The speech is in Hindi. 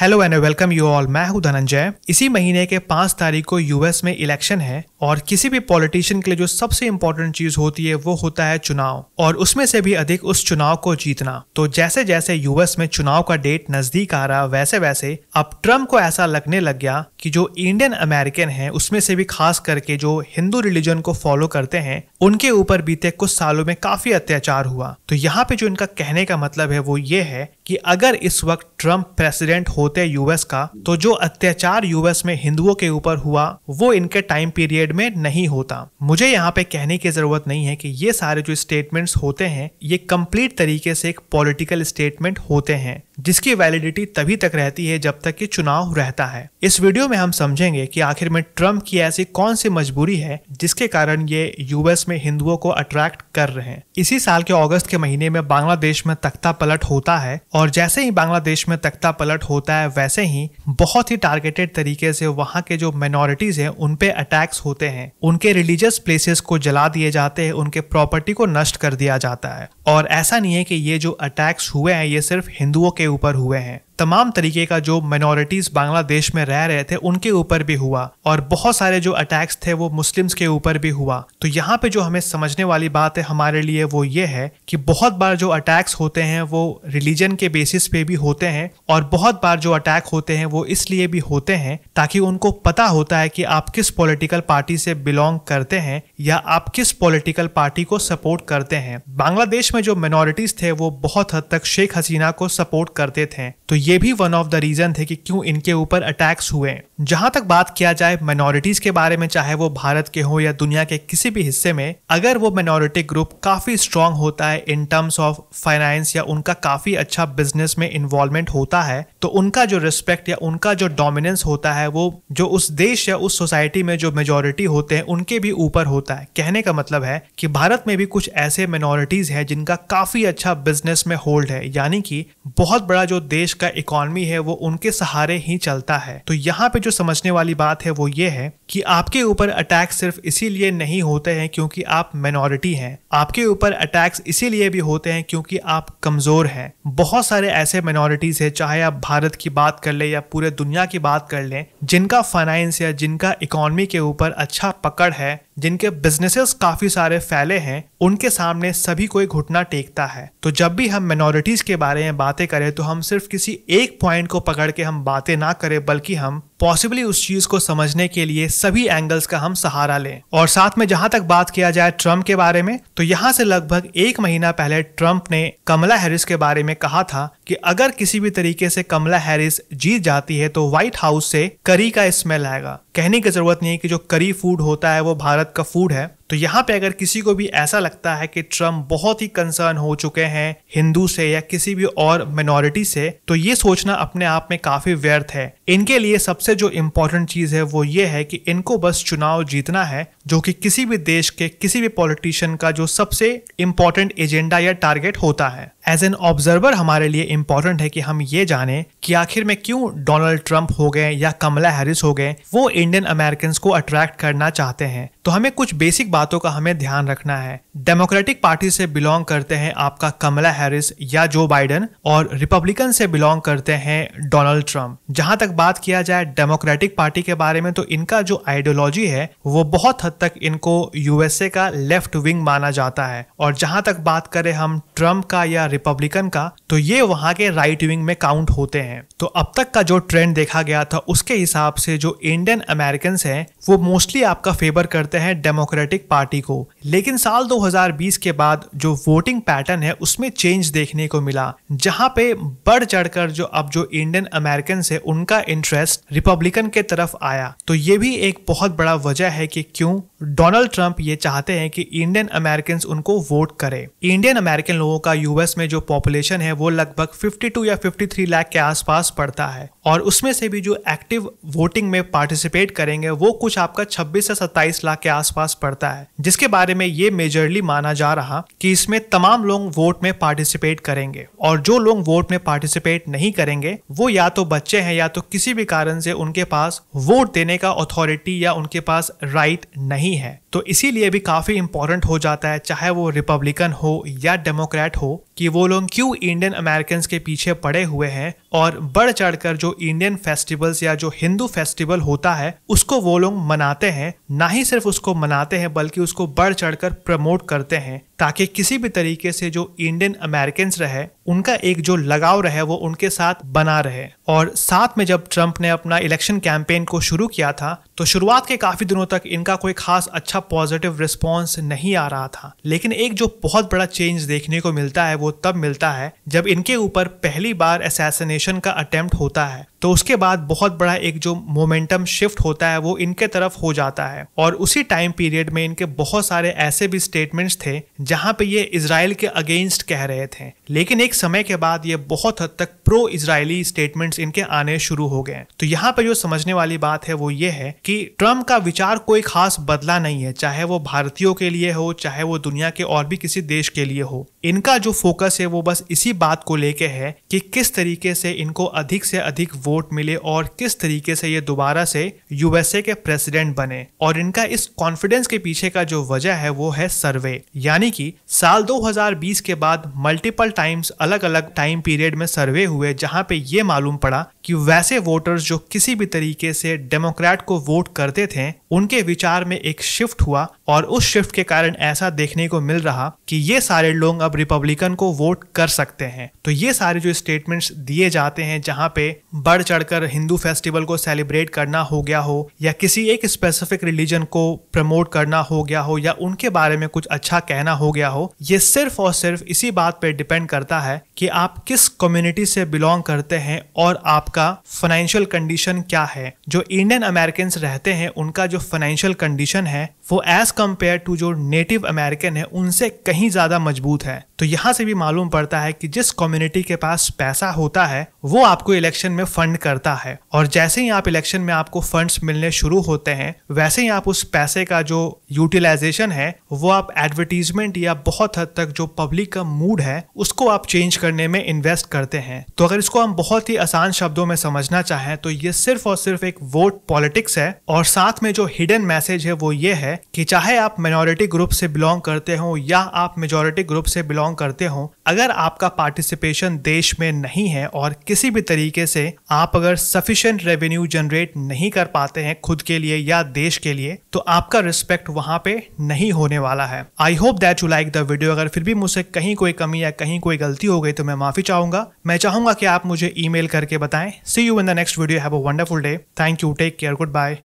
hello and welcome you all मैं हूं धनंजय इसी महीने के पांच तारीख को यूएस में इलेक्शन है और किसी भी पॉलिटिशियन के लिए जो सबसे इम्पोर्टेंट चीज होती है वो होता है चुनाव और उसमें से भी अधिक उस चुनाव को जीतना तो जैसे जैसे यूएस में चुनाव का डेट नजदीक आ रहा वैसे वैसे अब ट्रम्प को ऐसा लगने लग गया कि जो इंडियन अमेरिकन है उसमें से भी खास करके जो हिंदू रिलीजन को फॉलो करते हैं उनके ऊपर बीते कुछ सालों में काफी अत्याचार हुआ तो यहाँ पे जो इनका कहने का मतलब है वो ये है कि अगर इस वक्त ट्रंप प्रेसिडेंट होते यूएस का तो जो अत्याचार यूएस में हिंदुओं के ऊपर हुआ वो इनके टाइम पीरियड में नहीं होता मुझे यहाँ पे कहने की जरूरत नहीं है कि ये सारे जो स्टेटमेंट्स होते हैं ये कंप्लीट तरीके से एक पॉलिटिकल स्टेटमेंट होते हैं जिसकी वैलिडिटी तभी तक रहती है जब तक कि चुनाव रहता है इस वीडियो में हम समझेंगे कि आखिर में ट्रम्प की ऐसी कौन सी मजबूरी है जिसके कारण ये यूएस में हिंदुओं को अट्रैक्ट कर रहे हैं इसी साल के अगस्त के महीने में बांग्लादेश में तख्ता पलट होता है और और जैसे ही बांग्लादेश में तख्ता पलट होता है वैसे ही बहुत ही टारगेटेड तरीके से वहाँ के जो माइनॉरिटीज हैं उन पे अटैक्स होते हैं उनके रिलीजियस प्लेसेस को जला दिए जाते हैं उनके प्रॉपर्टी को नष्ट कर दिया जाता है और ऐसा नहीं है कि ये जो अटैक्स हुए हैं ये सिर्फ हिंदुओं के ऊपर हुए हैं तमाम तरीके का जो माइनॉरिटीज बांग्लादेश में रह रहे थे उनके ऊपर भी हुआ और बहुत सारे जो अटैक्स थे वो मुस्लिम्स के ऊपर भी हुआ तो यहाँ पे जो हमें समझने वाली बात है हमारे लिए वो ये है कि बहुत बार जो अटैक्स होते हैं वो रिलीजन के बेसिस पे भी होते हैं और बहुत बार जो अटैक होते हैं वो इसलिए भी होते हैं ताकि उनको पता होता है कि आप किस पॉलिटिकल पार्टी से बिलोंग करते हैं या आप किस पॉलिटिकल पार्टी को सपोर्ट करते हैं बांग्लादेश में जो माइनॉरिटीज थे वो बहुत हद तक शेख हसीना को सपोर्ट करते थे तो ये ये भी वन ऑफ द रीजन थे कि क्यों इनके ऊपर अटैक्स हुए जहां तक बात किया जाए माइनॉरिटीज के बारे में चाहे वो भारत के हो या दुनिया के किसी भी हिस्से में अगर वो माइनॉरिटी ग्रुप काफी स्ट्रांग होता है इन टर्म्स ऑफ फाइनेंस या उनका काफी अच्छा बिजनेस में इन्वॉल्वमेंट होता है तो उनका जो रिस्पेक्ट या उनका जो डोमिनेंस होता है वो जो उस देश या उस सोसाइटी में जो मेजोरिटी होते हैं उनके भी ऊपर होता है कहने का मतलब है कि भारत में भी कुछ ऐसे माइनॉरिटीज हैं जिनका काफी अच्छा बिजनेस में होल्ड है यानी कि बहुत बड़ा जो देश का इकोनमी है वो उनके सहारे ही चलता है तो यहाँ पे जो समझने वाली बात है वो ये है कि आपके ऊपर अटैक सिर्फ इसीलिए नहीं होते हैं क्योंकि आप माइनॉरिटी हैं आपके ऊपर अटैक्स इसीलिए भी होते हैं क्योंकि आप कमजोर हैं बहुत सारे ऐसे माइनॉरिटीज है चाहे आप भारत की बात कर ले या पूरे दुनिया की बात कर लें जिनका फाइनेंस या जिनका इकोनॉमी के ऊपर अच्छा पकड़ है जिनके बिजनेसेस काफी सारे फैले हैं उनके सामने सभी कोई घुटना टेकता है तो जब भी हम माइनॉरिटीज के बारे में बातें करें तो हम सिर्फ किसी एक पॉइंट को पकड़ के हम बातें ना करें बल्कि हम पॉसिबली उस चीज को समझने के लिए सभी एंगल्स का हम सहारा लें और साथ में जहां तक बात किया जाए ट्रम्प के बारे में तो यहां से लगभग एक महीना पहले ट्रम्प ने कमला हैरिस के बारे में कहा था कि अगर किसी भी तरीके से कमला हैरिस जीत जाती है तो व्हाइट हाउस से करी का स्मेल आएगा कहने की जरूरत नहीं है कि जो करी फूड होता है वो भारत का फूड है तो यहाँ पे अगर किसी को भी ऐसा लगता है कि ट्रम्प बहुत ही कंसर्न हो चुके हैं हिंदू से या किसी भी और मिनोरिटी से तो ये सोचना अपने आप में काफी व्यर्थ है इनके लिए सबसे जो इम्पोर्टेंट चीज है वो ये है कि इनको बस चुनाव जीतना है जो कि किसी भी देश के किसी भी पॉलिटिशियन का जो सबसे इम्पोर्टेंट एजेंडा या टारगेट होता है एज एन ऑब्जर्वर हमारे लिए इम्पॉर्टेंट है कि हम ये जाने कि आखिर में क्यों डोनाल्ड ट्रंप हो गए या कमला हैरिस हो गए वो इंडियन अमेरिकन को अट्रैक्ट करना चाहते हैं तो हमें कुछ बेसिक बातों का हमें ध्यान रखना है डेमोक्रेटिक पार्टी से बिलोंग करते हैं आपका कमला हैरिस या जो बाइडन और रिपब्लिकन से बिलोंग करते हैं डोनाल्ड ट्रंप जहां तक बात किया जाए डेमोक्रेटिक पार्टी के बारे में तो इनका जो आइडियोलॉजी है वो बहुत हद तक इनको यूएसए का लेफ्ट विंग माना जाता है और जहां तक बात करें हम ट्रंप का या रिपब्लिकन का तो ये वहाँ के राइट विंग में काउंट होते हैं तो अब तक का जो ट्रेंड देखा गया था उसके हिसाब से जो इंडियन अमेरिकन हैं वो मोस्टली आपका फेवर करते हैं डेमोक्रेटिक पार्टी को लेकिन साल 2020 के बाद जो वोटिंग पैटर्न है उसमें चेंज देखने को मिला जहाँ पे बढ़ चढ़कर जो अब जो इंडियन अमेरिकन है उनका इंटरेस्ट रिपब्लिकन के तरफ आया तो ये भी एक बहुत बड़ा वजह है कि क्यों डोनाल्ड ट्रंप ये चाहते हैं कि इंडियन अमेरिकन उनको वोट करें इंडियन अमेरिकन लोगों का यूएस में जो पॉपुलेशन है वो लगभग 52 या 53 लाख के आसपास पड़ता है और उसमें से भी जो एक्टिव वोटिंग में पार्टिसिपेट करेंगे वो कुछ आपका 26 से 27 लाख के आसपास पड़ता है जिसके बारे में ये मेजरली माना जा रहा कि इसमें तमाम लोग वोट में पार्टिसिपेट करेंगे और जो लोग वोट में पार्टिसिपेट नहीं करेंगे वो या तो बच्चे हैं या तो किसी भी कारण से उनके पास वोट देने का अथॉरिटी या उनके पास राइट नहीं है तो इसीलिए भी काफ़ी इंपॉर्टेंट हो जाता है चाहे वो रिपब्लिकन हो या डेमोक्रेट हो कि वो लोग क्यों इंडियन अमेरिकन के पीछे पड़े हुए हैं और बढ़ चढ़कर जो इंडियन फेस्टिवल्स या जो हिंदू फेस्टिवल होता है उसको वो लोग मनाते हैं ना ही सिर्फ उसको मनाते हैं बल्कि उसको बढ़ चढ़कर प्रमोट करते हैं ताकि किसी भी तरीके से जो इंडियन अमेरिकन रहे उनका एक जो लगाव रहे वो उनके साथ बना रहे और साथ में जब ट्रंप ने अपना इलेक्शन कैंपेन को शुरू किया था तो शुरुआत के काफी दिनों तक इनका कोई खास अच्छा पॉजिटिव रिस्पॉन्स नहीं आ रहा था लेकिन एक जो बहुत बड़ा चेंज देखने को मिलता है वो तब मिलता है जब इनके ऊपर पहली बार असैसिनेशन का अटेम्प्ट होता है तो उसके बाद बहुत बड़ा एक जो मोमेंटम शिफ्ट होता है वो इनके तरफ हो जाता है और उसी टाइम पीरियड में इनके बहुत सारे ऐसे भी स्टेटमेंट्स थे जहां पे ये इसराइल के अगेंस्ट कह रहे थे लेकिन एक समय के बाद ये बहुत हद तक प्रो इसराइली स्टेटमेंट्स इनके आने शुरू हो गए तो यहाँ पे जो समझने वाली बात है वो ये है कि ट्रम्प का विचार कोई खास बदला नहीं है चाहे वो भारतीयों के लिए हो चाहे वो दुनिया के और भी किसी देश के लिए हो इनका जो फोकस है वो बस इसी बात को लेके है कि किस तरीके से इनको अधिक से अधिक वोट मिले और किस तरीके से ये दोबारा से यूएसए के प्रेसिडेंट बने और इनका इस कॉन्फिडेंस के पीछे का जो वजह है वो है सर्वे यानी कि साल 2020 के बाद मल्टीपल टाइम्स अलग अलग टाइम पीरियड में सर्वे हुए जहां पे ये मालूम पड़ा कि वैसे वोटर्स जो किसी भी तरीके से डेमोक्रेट को वोट करते थे उनके विचार में एक शिफ्ट हुआ और उस शिफ्ट के कारण ऐसा देखने को मिल रहा कि ये सारे लोग अब रिपब्लिकन को वोट कर सकते हैं तो ये सारे जो स्टेटमेंट्स दिए जाते हैं जहाँ पे बढ़ चढ़कर हिंदू फेस्टिवल को सेलिब्रेट करना हो गया हो या किसी एक स्पेसिफिक रिलीजन को प्रमोट करना हो गया हो या उनके बारे में कुछ अच्छा कहना हो गया हो ये सिर्फ और सिर्फ इसी बात पर डिपेंड करता है कि आप किस कम्युनिटी से बिलोंग करते हैं और आपका फाइनेंशियल कंडीशन क्या है जो इंडियन अमेरिकन रहते हैं उनका जो फाइनेंशियल कंडीशन है वो एज कम्पेयर टू जो नेटिव अमेरिकन है उनसे कहीं ज़्यादा मजबूत है तो यहाँ से भी मालूम पड़ता है कि जिस कम्युनिटी के पास पैसा होता है वो आपको इलेक्शन में फंड करता है और जैसे ही आप इलेक्शन में आपको फंड्स मिलने शुरू होते हैं वैसे ही आप उस पैसे का जो यूटिलाइजेशन है वो आप एडवर्टीजमेंट या बहुत हद तक जो पब्लिक का मूड है उसको आप चेंज करने में इन्वेस्ट करते हैं तो अगर इसको हम बहुत ही आसान शब्दों में समझना चाहें तो ये सिर्फ और सिर्फ एक वोट पॉलिटिक्स है और साथ में जो हिडन मैसेज है वो ये है कि चाहे आप माइनॉरिटी ग्रुप से बिलोंग करते हो या आप मेजोरिटी ग्रुप से बिलोंग करते हो अगर आपका पार्टिसिपेशन देश में नहीं है और किसी भी तरीके से आप अगर सफिशेंट रेवेन्यू जनरेट नहीं कर पाते हैं खुद के लिए या देश के लिए तो आपका रिस्पेक्ट वहां पे नहीं होने वाला है I hope that you like the video अगर फिर भी मुझसे कहीं कोई कमी या कहीं कोई गलती हो गई तो मैं माफी चाहूंगा मैं चाहूंगा कि आप मुझे ईमेल करके बताएं see you in the next video have a wonderful day thank you take care good bye